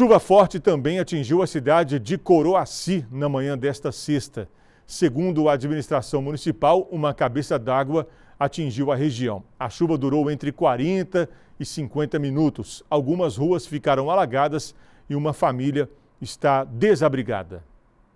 Chuva forte também atingiu a cidade de Coroaci na manhã desta sexta. Segundo a administração municipal, uma cabeça d'água atingiu a região. A chuva durou entre 40 e 50 minutos. Algumas ruas ficaram alagadas e uma família está desabrigada.